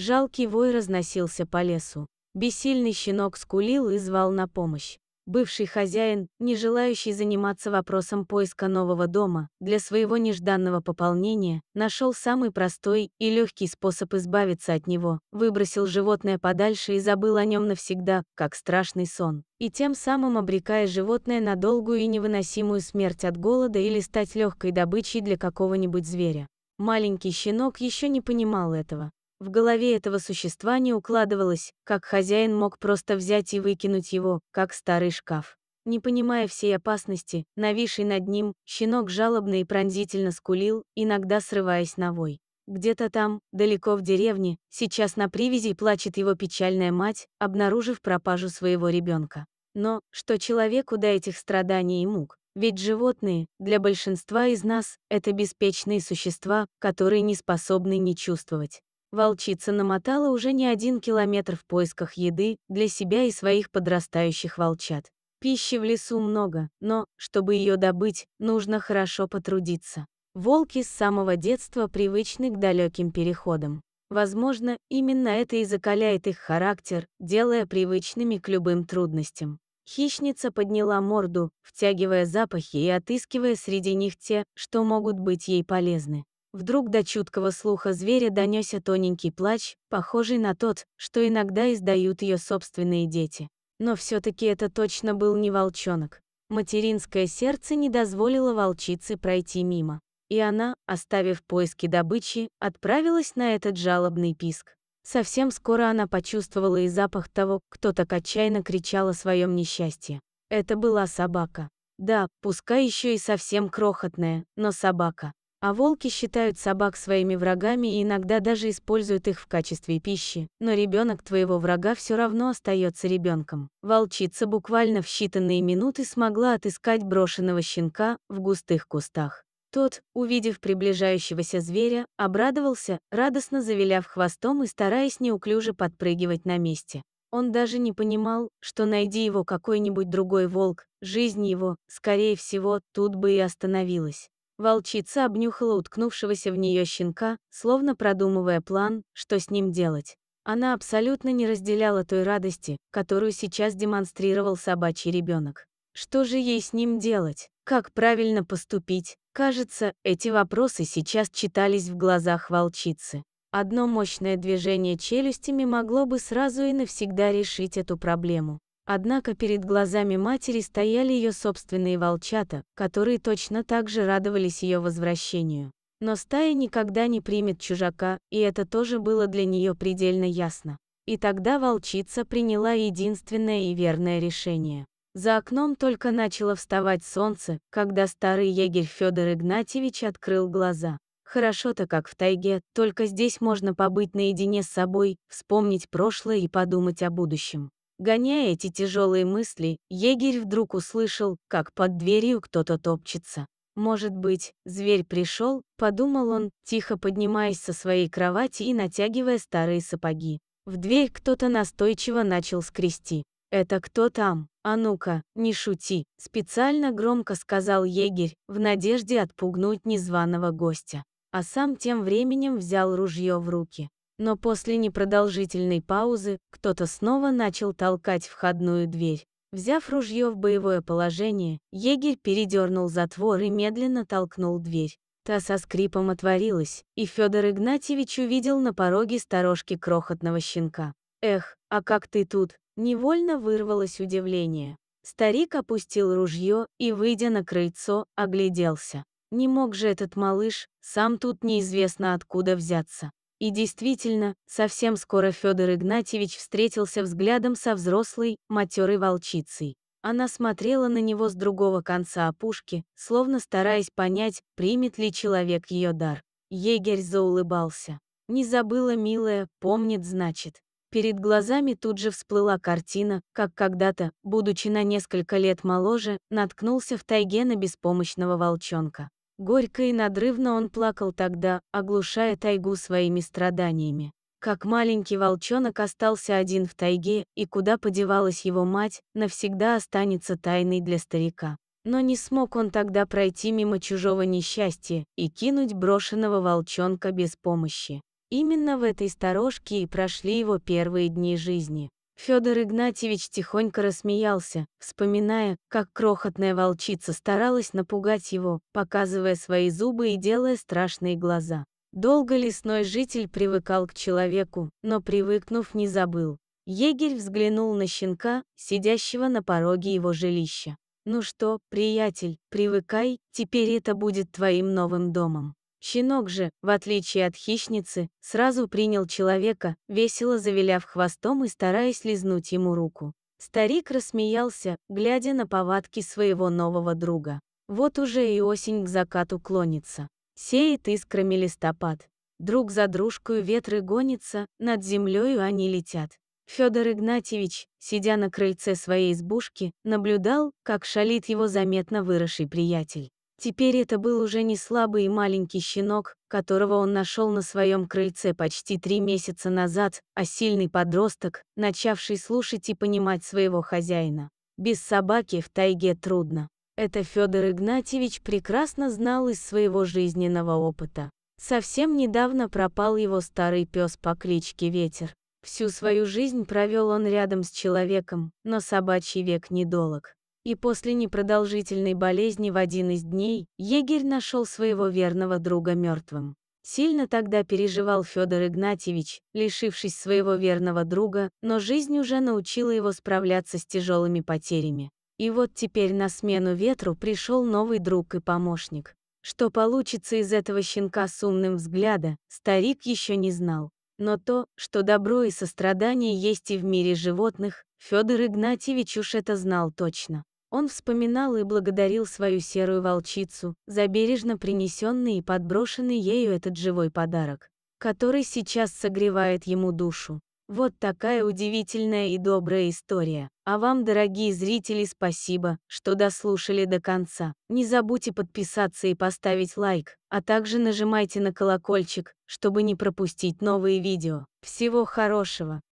Жалкий вой разносился по лесу. Бессильный щенок скулил и звал на помощь. Бывший хозяин, не желающий заниматься вопросом поиска нового дома, для своего нежданного пополнения, нашел самый простой и легкий способ избавиться от него, выбросил животное подальше и забыл о нем навсегда, как страшный сон, и тем самым обрекая животное на долгую и невыносимую смерть от голода или стать легкой добычей для какого-нибудь зверя. Маленький щенок еще не понимал этого, в голове этого существа не укладывалось, как хозяин мог просто взять и выкинуть его, как старый шкаф. Не понимая всей опасности, нависший над ним, щенок жалобно и пронзительно скулил, иногда срываясь на вой. Где-то там, далеко в деревне, сейчас на привязи плачет его печальная мать, обнаружив пропажу своего ребенка. Но, что человеку до этих страданий и мук? Ведь животные, для большинства из нас, это беспечные существа, которые не способны не чувствовать. Волчица намотала уже не один километр в поисках еды для себя и своих подрастающих волчат. Пищи в лесу много, но, чтобы ее добыть, нужно хорошо потрудиться. Волки с самого детства привычны к далеким переходам. Возможно, именно это и закаляет их характер, делая привычными к любым трудностям. Хищница подняла морду, втягивая запахи и отыскивая среди них те, что могут быть ей полезны. Вдруг до чуткого слуха зверя донесся тоненький плач, похожий на тот, что иногда издают ее собственные дети. Но все-таки это точно был не волчонок. Материнское сердце не дозволило волчице пройти мимо. И она, оставив поиски добычи, отправилась на этот жалобный писк. Совсем скоро она почувствовала и запах того, кто так отчаянно кричал о своем несчастье. Это была собака. Да, пускай еще и совсем крохотная, но собака. А волки считают собак своими врагами и иногда даже используют их в качестве пищи. Но ребенок твоего врага все равно остается ребенком. Волчица буквально в считанные минуты смогла отыскать брошенного щенка в густых кустах. Тот, увидев приближающегося зверя, обрадовался, радостно завиляв хвостом и стараясь неуклюже подпрыгивать на месте. Он даже не понимал, что найди его какой-нибудь другой волк, жизнь его, скорее всего, тут бы и остановилась. Волчица обнюхала уткнувшегося в нее щенка, словно продумывая план, что с ним делать. Она абсолютно не разделяла той радости, которую сейчас демонстрировал собачий ребенок. Что же ей с ним делать? Как правильно поступить? Кажется, эти вопросы сейчас читались в глазах волчицы. Одно мощное движение челюстями могло бы сразу и навсегда решить эту проблему. Однако перед глазами матери стояли ее собственные волчата, которые точно так же радовались ее возвращению. Но стая никогда не примет чужака, и это тоже было для нее предельно ясно. И тогда волчица приняла единственное и верное решение. За окном только начало вставать солнце, когда старый егерь Федор Игнатьевич открыл глаза. Хорошо-то как в тайге, только здесь можно побыть наедине с собой, вспомнить прошлое и подумать о будущем. Гоняя эти тяжелые мысли, егерь вдруг услышал, как под дверью кто-то топчется. «Может быть, зверь пришел?» – подумал он, тихо поднимаясь со своей кровати и натягивая старые сапоги. В дверь кто-то настойчиво начал скрести. «Это кто там? А ну-ка, не шути!» – специально громко сказал егерь, в надежде отпугнуть незваного гостя. А сам тем временем взял ружье в руки но после непродолжительной паузы кто-то снова начал толкать входную дверь. Взяв ружье в боевое положение, егерь передернул затвор и медленно толкнул дверь. Та со скрипом отворилась, и Федор Игнатьевич увидел на пороге сторожки крохотного щенка. «Эх, а как ты тут?» — невольно вырвалось удивление. Старик опустил ружье и, выйдя на крыльцо, огляделся. Не мог же этот малыш, сам тут неизвестно откуда взяться. И действительно, совсем скоро Федор Игнатьевич встретился взглядом со взрослой, матерой волчицей. Она смотрела на него с другого конца опушки, словно стараясь понять, примет ли человек ее дар. Егерь заулыбался. «Не забыла, милая, помнит, значит». Перед глазами тут же всплыла картина, как когда-то, будучи на несколько лет моложе, наткнулся в тайге на беспомощного волчонка. Горько и надрывно он плакал тогда, оглушая тайгу своими страданиями. Как маленький волчонок остался один в тайге, и куда подевалась его мать, навсегда останется тайной для старика. Но не смог он тогда пройти мимо чужого несчастья и кинуть брошенного волчонка без помощи. Именно в этой сторожке и прошли его первые дни жизни. Федор Игнатьевич тихонько рассмеялся, вспоминая, как крохотная волчица старалась напугать его, показывая свои зубы и делая страшные глаза. Долго лесной житель привыкал к человеку, но привыкнув не забыл. Егерь взглянул на щенка, сидящего на пороге его жилища. «Ну что, приятель, привыкай, теперь это будет твоим новым домом». Щенок же, в отличие от хищницы, сразу принял человека, весело завиляв хвостом и стараясь лизнуть ему руку. Старик рассмеялся, глядя на повадки своего нового друга. Вот уже и осень к закату клонится. Сеет искрами листопад. Друг за дружкою ветры гонятся, над землею они летят. Федор Игнатьевич, сидя на крыльце своей избушки, наблюдал, как шалит его заметно выросший приятель. Теперь это был уже не слабый и маленький щенок, которого он нашел на своем крыльце почти три месяца назад, а сильный подросток, начавший слушать и понимать своего хозяина. Без собаки в тайге трудно. Это Федор Игнатьевич прекрасно знал из своего жизненного опыта. Совсем недавно пропал его старый пес по кличке Ветер. Всю свою жизнь провел он рядом с человеком, но собачий век недолог и после непродолжительной болезни в один из дней егерь нашел своего верного друга мертвым. Сильно тогда переживал Федор Игнатьевич, лишившись своего верного друга, но жизнь уже научила его справляться с тяжелыми потерями. И вот теперь на смену ветру пришел новый друг и помощник. Что получится из этого щенка с умным взгляда, старик еще не знал. Но то, что добро и сострадание есть и в мире животных, Федор Игнатьевич уж это знал точно. Он вспоминал и благодарил свою серую волчицу за бережно принесенный и подброшенный ею этот живой подарок, который сейчас согревает ему душу. Вот такая удивительная и добрая история. А вам, дорогие зрители, спасибо, что дослушали до конца. Не забудьте подписаться и поставить лайк, а также нажимайте на колокольчик, чтобы не пропустить новые видео. Всего хорошего!